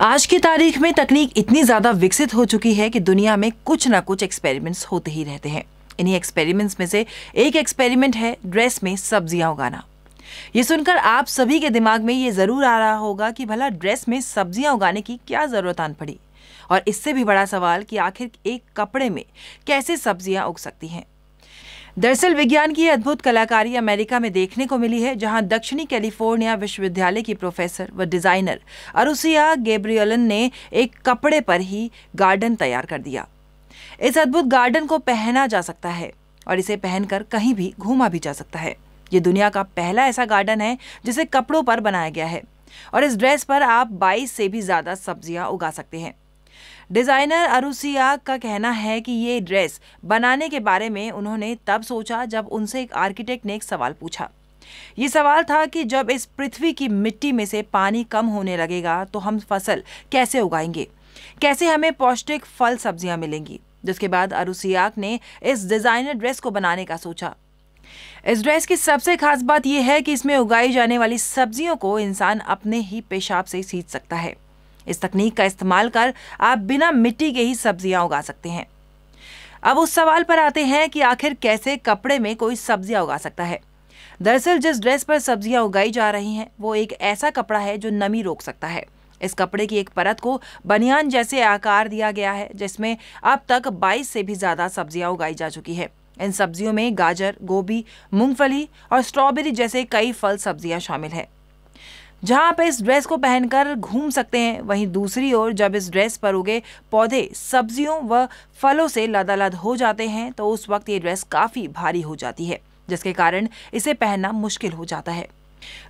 आज की तारीख में तकनीक इतनी ज़्यादा विकसित हो चुकी है कि दुनिया में कुछ ना कुछ एक्सपेरिमेंट्स होते ही रहते हैं इन्हीं एक्सपेरिमेंट्स में से एक एक्सपेरिमेंट है ड्रेस में सब्जियां उगाना ये सुनकर आप सभी के दिमाग में ये ज़रूर आ रहा होगा कि भला ड्रेस में सब्जियां उगाने की क्या ज़रूरत आन पड़ी और इससे भी बड़ा सवाल कि आखिर एक कपड़े में कैसे सब्जियां उग सकती हैं दरअसल विज्ञान की अद्भुत कलाकारी अमेरिका में देखने को मिली है जहां दक्षिणी कैलिफोर्निया विश्वविद्यालय की प्रोफेसर व डिजाइनर अरुसिया गेब्रियलन ने एक कपड़े पर ही गार्डन तैयार कर दिया इस अद्भुत गार्डन को पहना जा सकता है और इसे पहनकर कहीं भी घूमा भी जा सकता है ये दुनिया का पहला ऐसा गार्डन है जिसे कपड़ों पर बनाया गया है और इस ड्रेस पर आप 22 से भी ज़्यादा सब्जियां उगा सकते हैं डिज़ाइनर अरुसिया का कहना है कि ये ड्रेस बनाने के बारे में उन्होंने तब सोचा जब उनसे एक आर्किटेक्ट ने एक सवाल पूछा ये सवाल था कि जब इस पृथ्वी की मिट्टी में से पानी कम होने लगेगा तो हम फसल कैसे उगाएंगे कैसे हमें पौष्टिक फल सब्जियां मिलेंगी जिसके बाद अरुसियाक ने इस डिज़ाइनर ड्रेस को बनाने का सोचा इस ड्रेस की सबसे खास बात यह है कि इसमें उगाई जाने वाली सब्जियों को इंसान अपने ही पेशाब से सींच सकता है इस तकनीक का इस्तेमाल कर आप बिना मिट्टी के ही सब्जियां उगा सकते हैं अब उस सवाल पर आते हैं कि आखिर कैसे कपड़े में कोई सब्जियां उगा सकता है दरअसल जिस ड्रेस पर सब्जियां उगाई जा रही हैं वो एक ऐसा कपड़ा है जो नमी रोक सकता है इस कपड़े की एक परत को बनियान जैसे आकार दिया गया है जिसमें अब तक 22 से भी ज़्यादा सब्जियां उगाई जा चुकी है इन सब्जियों में गाजर गोभी मूंगफली और स्ट्रॉबेरी जैसे कई फल सब्जियां शामिल हैं जहां आप इस ड्रेस को पहनकर घूम सकते हैं वहीं दूसरी ओर जब इस ड्रेस पर उगे पौधे सब्जियों व फलों से लदालद हो जाते हैं तो उस वक्त ये ड्रेस काफ़ी भारी हो जाती है जिसके कारण इसे पहनना मुश्किल हो जाता है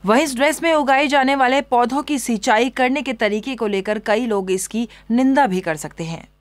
वहीं इस ड्रेस में उगाए जाने वाले पौधों की सिंचाई करने के तरीके को लेकर कई लोग इसकी निंदा भी कर सकते हैं